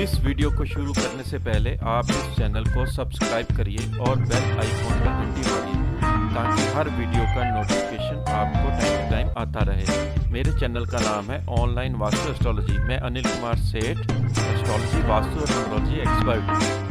इस वीडियो को शुरू करने से पहले आप इस चैनल को सब्सक्राइब करिए और बेल आइकॉन पर घंटी मारिए ताकि हर वीडियो का नोटिफिकेशन आपको टाइम टू टाइम आता रहे मेरे चैनल का नाम है ऑनलाइन वास्तु एस्ट्रोलॉजी मैं Anil Kumar Seth astrology vastu astrology expert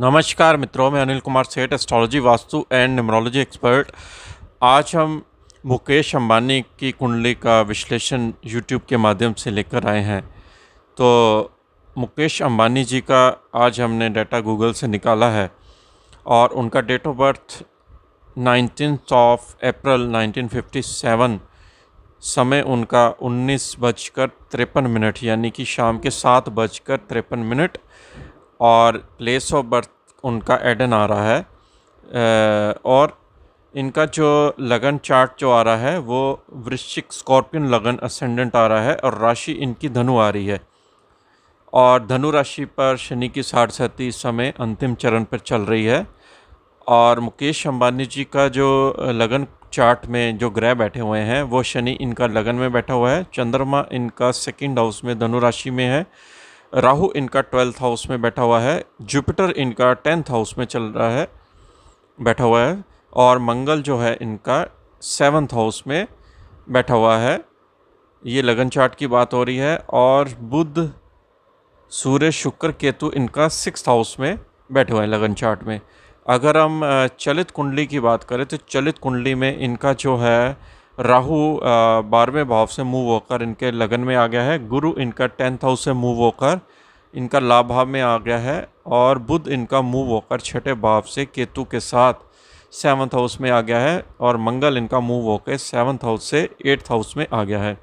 नमस्कार मित्रों मैं Anil Kumar Seth astrology Vastu and numerology expert आज हम मुकेश अंबानी की कुंडली का विश्लेषण यूट्यूब के माध्यम से लेकर आए हैं तो मुकेश अंबानी जी का आज हमने डाटा गूगल से निकाला है और उनका date of birth nineteen of April 1957 समय उनका उन्नीस बजकर तिरपन मिनट यानी कि शाम के सात बजकर तिरपन मिनट और प्लेस ऑफ बर्थ उनका एडन आ रहा है और इनका जो लगन चार्ट जो आ रहा है वो वृश्चिक स्कॉर्पियन लगन असेंडेंट आ रहा है और राशि इनकी धनु आ रही है और धनु राशि पर शनि की साढ़सती इस समय अंतिम चरण पर चल रही है और मुकेश अंबानी जी का जो लगन चार्ट में जो ग्रह बैठे हुए हैं वो शनि इनका लगन में बैठा हुआ है चंद्रमा इनका सेकंड हाउस में धनु राशि में है राहु इनका ट्वेल्थ हाउस में बैठा हुआ है जुपिटर इनका टेंथ हाउस में चल रहा है बैठा हुआ है और मंगल जो है इनका सेवन्थ हाउस में बैठा हुआ है ये लगन चार्ट की बात हो रही है और बुध सूर्य शुक्र केतु इनका सिक्स हाउस में बैठे हुए हैं लगन चार्ट में अगर हम चलित कुंडली की बात करें तो चलित कुंडली में इनका जो है राहु बारहवें भाव से मूव होकर इनके लगन में आ गया है गुरु इनका टेंथ हाउस से मूव होकर इनका लाभ भाव में आ गया है और बुध इनका मूव होकर छठे भाव से केतु के साथ सेवन्थ हाउस में आ गया है और मंगल इनका मूव होकर सेवन्थ हाउस से एट्थ हाउस में आ गया है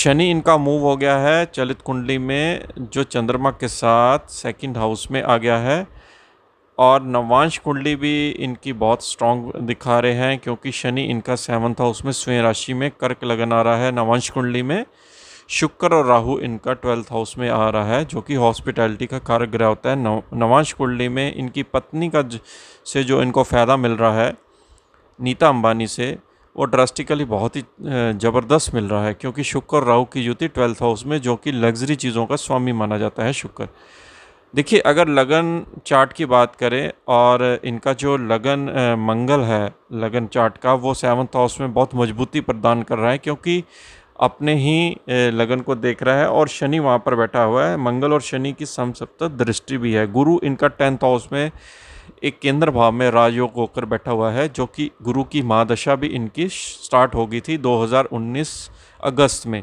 शनि इनका मूव हो गया है चलित कुंडली में जो चंद्रमा के साथ सेकंड हाउस में आ गया है और नवांश कुंडली भी इनकी बहुत स्ट्रॉन्ग दिखा रहे हैं क्योंकि शनि इनका सेवन्थ हाउस में स्वयं राशि में कर्क लगन आ रहा है नवांश कुंडली में शुक्र और राहु इनका ट्वेल्थ हाउस में आ रहा है जो कि हॉस्पिटैलिटी का कारक ग्रह होता है नव नवांश कुंडली में इनकी पत्नी का ज, से जो इनको फ़ायदा मिल रहा है नीता अंबानी से वो ड्रास्टिकली बहुत ही ज़बरदस्त मिल रहा है क्योंकि शुक्र राहु की युति ट्वेल्थ हाउस में जो कि लग्जरी चीज़ों का स्वामी माना जाता है शुक्र देखिए अगर लगन चार्ट की बात करें और इनका जो लगन मंगल है लगन चार्ट का वो सेवन्थ हाउस में बहुत मजबूती प्रदान कर रहा है क्योंकि अपने ही लगन को देख रहा है और शनि वहाँ पर बैठा हुआ है मंगल और शनि की समसप्त दृष्टि भी है गुरु इनका टेंथ हाउस में एक केंद्र भाव में राजयोग होकर बैठा हुआ है जो कि गुरु की महादशा भी इनकी स्टार्ट हो गई थी 2019 अगस्त में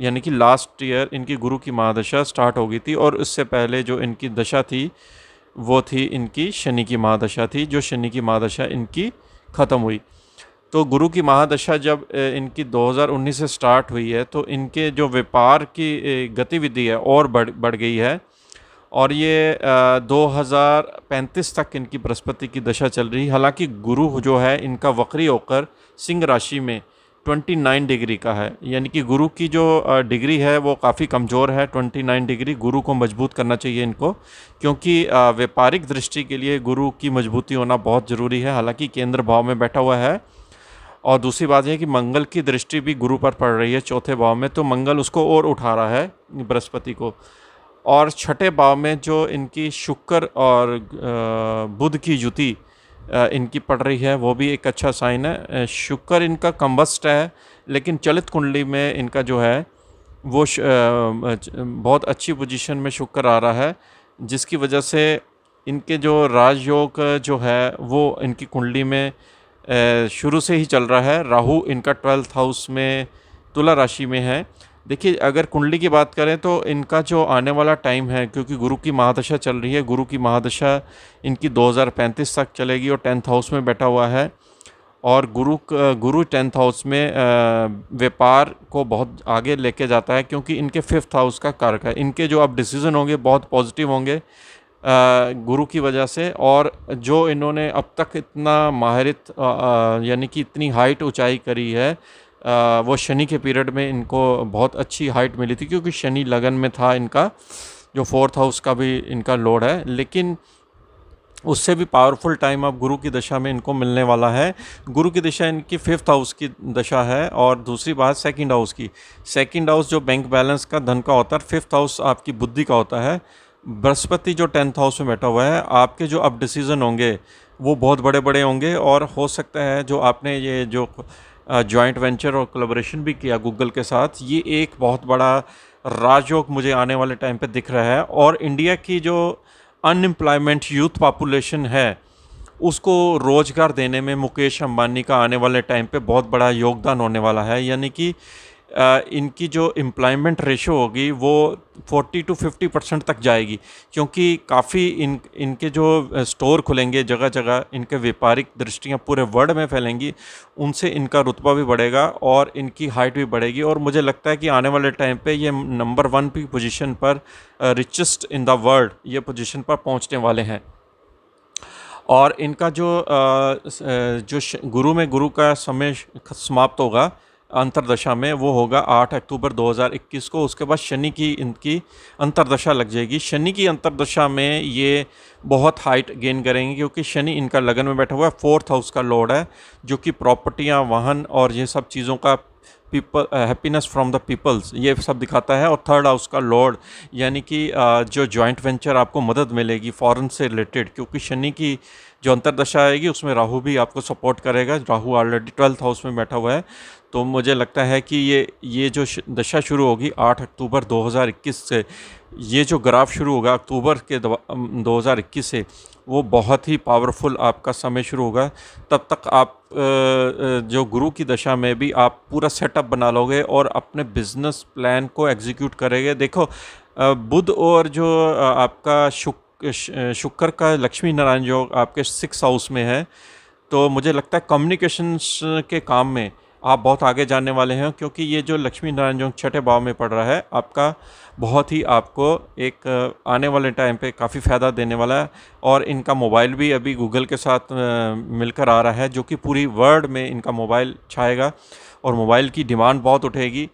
यानी कि लास्ट ईयर इनकी गुरु की महादशा स्टार्ट हो गई थी और उससे पहले जो इनकी दशा थी वो थी इनकी शनि की महादशा थी जो शनि की महादशा इनकी ख़त्म हुई तो गुरु की महादशा जब इनकी 2019 से स्टार्ट हुई है तो इनके जो व्यापार की गतिविधि है और बढ़ बढ़ गई है और ये दो हज़ार पैंतीस तक इनकी बृहस्पति की दशा चल रही हालांकि गुरु जो है इनका वक्री होकर सिंह राशि में 29 डिग्री का है यानी कि गुरु की जो डिग्री है वो काफ़ी कमज़ोर है 29 डिग्री गुरु को मजबूत करना चाहिए इनको क्योंकि व्यापारिक दृष्टि के लिए गुरु की मजबूती होना बहुत ज़रूरी है हालांकि केंद्र भाव में बैठा हुआ है और दूसरी बात यह कि मंगल की दृष्टि भी गुरु पर पड़ रही है चौथे भाव में तो मंगल उसको और उठा रहा है बृहस्पति को और छठे भाव में जो इनकी शुक्र और बुध की जुति इनकी पड़ रही है वो भी एक अच्छा साइन है शुक्र इनका कम्बस्ट है लेकिन चलित कुंडली में इनका जो है वो बहुत अच्छी पोजीशन में शुक्र आ रहा है जिसकी वजह से इनके जो राजयोग जो है वो इनकी कुंडली में शुरू से ही चल रहा है राहु इनका ट्वेल्थ हाउस में तुला राशि में है देखिए अगर कुंडली की बात करें तो इनका जो आने वाला टाइम है क्योंकि गुरु की महादशा चल रही है गुरु की महादशा इनकी 2035 तक चलेगी और टेंथ हाउस में बैठा हुआ है और गुरु गुरु टेंथ हाउस में व्यापार को बहुत आगे लेके जाता है क्योंकि इनके फिफ्थ हाउस का कारक है इनके जो अब डिसीज़न होंगे बहुत पॉजिटिव होंगे गुरु की वजह से और जो इन्होंने अब तक इतना माहिरत यानी कि इतनी हाइट ऊंचाई करी है वो शनि के पीरियड में इनको बहुत अच्छी हाइट मिली थी क्योंकि शनि लगन में था इनका जो फोर्थ हाउस का भी इनका लोड है लेकिन उससे भी पावरफुल टाइम अब गुरु की दशा में इनको मिलने वाला है गुरु की दशा इनकी फिफ्थ हाउस की दशा है और दूसरी बात सेकंड हाउस की सेकंड हाउस जो बैंक बैलेंस का धन का होता है फिफ्थ हाउस आपकी बुद्धि का होता है बृहस्पति जो टेंथ हाउस में बैठा हुआ है आपके जो अब डिसीज़न होंगे वो बहुत बड़े बड़े होंगे और हो सकता है जो आपने ये जो जॉइंट वेंचर और कोलेबोरेशन भी किया गूगल के साथ ये एक बहुत बड़ा राजयोग मुझे आने वाले टाइम पे दिख रहा है और इंडिया की जो अनएम्प्लॉयमेंट यूथ पॉपुलेशन है उसको रोज़गार देने में मुकेश अंबानी का आने वाले टाइम पे बहुत बड़ा योगदान होने वाला है यानी कि इनकी जो एम्प्लॉयमेंट रेशो होगी वो 40 टू 50 परसेंट तक जाएगी क्योंकि काफ़ी इन इनके जो स्टोर खुलेंगे जगह जगह इनके व्यापारिक दृष्टियाँ पूरे वर्ल्ड में फैलेंगी उनसे इनका रुतबा भी बढ़ेगा और इनकी हाइट भी बढ़ेगी और मुझे लगता है कि आने वाले टाइम पे ये नंबर वन की पोजीशन पर रिचेस्ट इन द वर्ल्ड ये पोजीशन पर पहुंचने वाले हैं और इनका जो जो गुरु में गुरु का समय समाप्त होगा अंतरदशा में वो होगा 8 अक्टूबर 2021 को उसके बाद शनि की इनकी अंतरदशा लग जाएगी शनि की अंतरदशा में ये बहुत हाइट गेन करेंगे क्योंकि शनि इनका लगन में बैठा हुआ है फोर्थ हाउस का लॉर्ड है जो कि प्रॉपर्टियाँ वाहन और ये सब चीज़ों का people happiness from the peoples ये सब दिखाता है और थर्ड हाउस का लॉर्ड यानी कि जो जॉइंट वेंचर आपको मदद मिलेगी फॉरेन से रिलेटेड क्योंकि शनि की जो अंतरदशा आएगी उसमें राहु भी आपको सपोर्ट करेगा राहु ऑलरेडी ट्वेल्थ हाउस में बैठा हुआ है तो मुझे लगता है कि ये ये जो दशा शुरू होगी 8 अक्टूबर 2021 से ये जो ग्राफ शुरू होगा अक्टूबर के 2021 से वो बहुत ही पावरफुल आपका समय शुरू होगा तब तक आप जो गुरु की दशा में भी आप पूरा सेटअप बना लोगे और अपने बिजनेस प्लान को एग्जीक्यूट करेंगे देखो बुध और जो आपका शुक्र शुक्र का लक्ष्मी नारायण जो आपके सिक्स हाउस में है तो मुझे लगता है कम्युनिकेशंस के काम में आप बहुत आगे जानने वाले हैं क्योंकि ये जो लक्ष्मी नारायण जो छठे भाव में पड़ रहा है आपका बहुत ही आपको एक आने वाले टाइम पे काफ़ी फ़ायदा देने वाला है और इनका मोबाइल भी अभी गूगल के साथ मिलकर आ रहा है जो कि पूरी वर्ल्ड में इनका मोबाइल छाएगा और मोबाइल की डिमांड बहुत उठेगी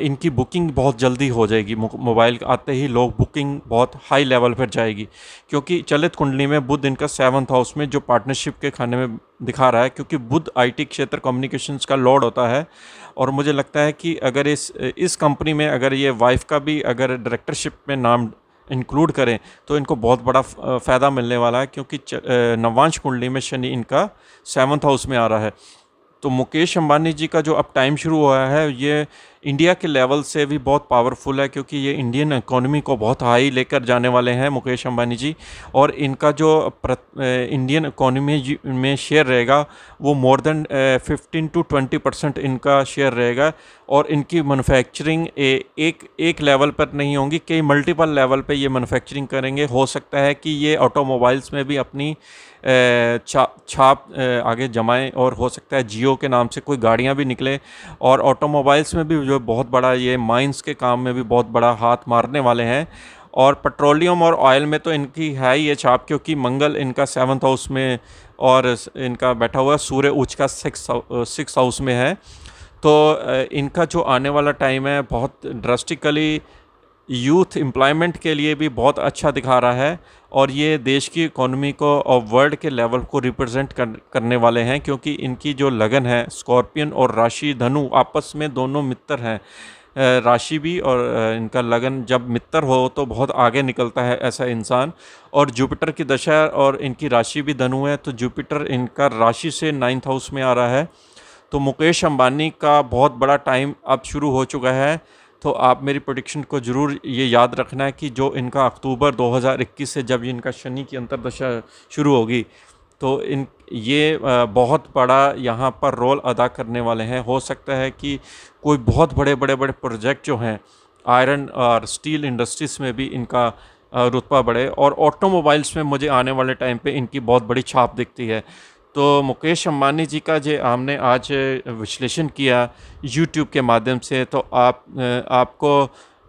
इनकी बुकिंग बहुत जल्दी हो जाएगी मोबाइल आते ही लोग बुकिंग बहुत हाई लेवल पर जाएगी क्योंकि चलित कुंडली में बुद्ध इनका सेवन्थ हाउस में जो पार्टनरशिप के खाने में दिखा रहा है क्योंकि बुद्ध आईटी क्षेत्र कम्युनिकेशंस का लॉर्ड होता है और मुझे लगता है कि अगर इस इस कंपनी में अगर ये वाइफ का भी अगर डायरेक्टरशिप में नाम इंक्लूड करें तो इनको बहुत बड़ा फ़ायदा मिलने वाला है क्योंकि नवांश कुंडली में शनि इनका सेवन्थ हाउस में आ रहा है तो मुकेश अंबानी जी का जो अब टाइम शुरू हुआ है ये इंडिया के लेवल से भी बहुत पावरफुल है क्योंकि ये इंडियन इकोनॉमी को बहुत हाई लेकर जाने वाले हैं मुकेश अंबानी जी और इनका जो इंडियन इकोनॉमी में शेयर रहेगा वो more than fifteen to twenty percent इनका शेयर रहेगा और इनकी मैन्युफैक्चरिंग एक एक लेवल पर नहीं होंगी कई मल्टीपल लेवल पर ये मैनुफैक्चरिंग करेंगे हो सकता है कि ये ऑटोमोबाइल्स में भी अपनी छा, छाप आगे जमाएं और हो सकता है जियो के नाम से कोई गाड़ियां भी निकले और ऑटोमोबाइल्स में भी जो बहुत बड़ा ये माइंस के काम में भी बहुत बड़ा हाथ मारने वाले हैं और पेट्रोलियम और ऑयल में तो इनकी है ही ये छाप क्योंकि मंगल इनका सेवन्थ हाउस में और इनका बैठा हुआ सूर्य उच्च का सिक्स सिक्स हाउस में है तो इनका जो आने वाला टाइम है बहुत ड्रास्टिकली यूथ एम्प्लॉयमेंट के लिए भी बहुत अच्छा दिखा रहा है और ये देश की इकोनॉमी को और वर्ल्ड के लेवल को रिप्रेजेंट कर, करने वाले हैं क्योंकि इनकी जो लगन है स्कॉर्पियन और राशि धनु आपस में दोनों मित्र हैं राशि भी और इनका लगन जब मित्र हो तो बहुत आगे निकलता है ऐसा इंसान और जुपिटर की दशा और इनकी राशि भी धनु है तो जुपिटर इनका राशि से नाइन्थ हाउस में आ रहा है तो मुकेश अंबानी का बहुत बड़ा टाइम अब शुरू हो चुका है तो आप मेरी प्रोडिक्शन को ज़रूर ये याद रखना है कि जो इनका अक्टूबर 2021 से जब इनका शनि की अंतरदशा शुरू होगी तो इन ये बहुत बड़ा यहाँ पर रोल अदा करने वाले हैं हो सकता है कि कोई बहुत बड़े बड़े बड़े प्रोजेक्ट जो हैं आयरन और स्टील इंडस्ट्रीज़ में भी इनका रुतबा बढ़े और ऑटोमोबाइल्स में मुझे आने वाले टाइम पे इनकी बहुत बड़ी छाप दिखती है तो मुकेश अम्बानी जी का जो हमने आज विश्लेषण किया यूट्यूब के माध्यम से तो आप आपको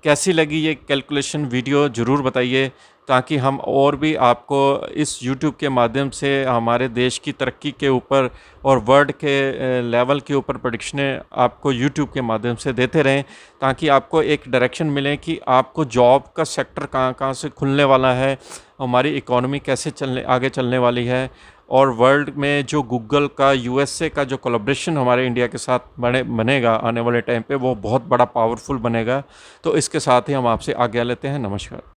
कैसी लगी ये कैलकुलेशन वीडियो ज़रूर बताइए ताकि हम और भी आपको इस YouTube के माध्यम से हमारे देश की तरक्की के ऊपर और वर्ल्ड के लेवल के ऊपर प्रडिक्शनें आपको YouTube के माध्यम से देते रहें ताकि आपको एक डायरेक्शन मिले कि आपको जॉब का सेक्टर कहाँ कहाँ से खुलने वाला है हमारी इकोनॉमी कैसे चलने आगे चलने वाली है और वर्ल्ड में जो गूगल का यूएसए का जो कोलाब्रेशन हमारे इंडिया के साथ बने बनेगा आने वाले टाइम पे वो बहुत बड़ा पावरफुल बनेगा तो इसके साथ ही हम आपसे आज्ञा लेते हैं नमस्कार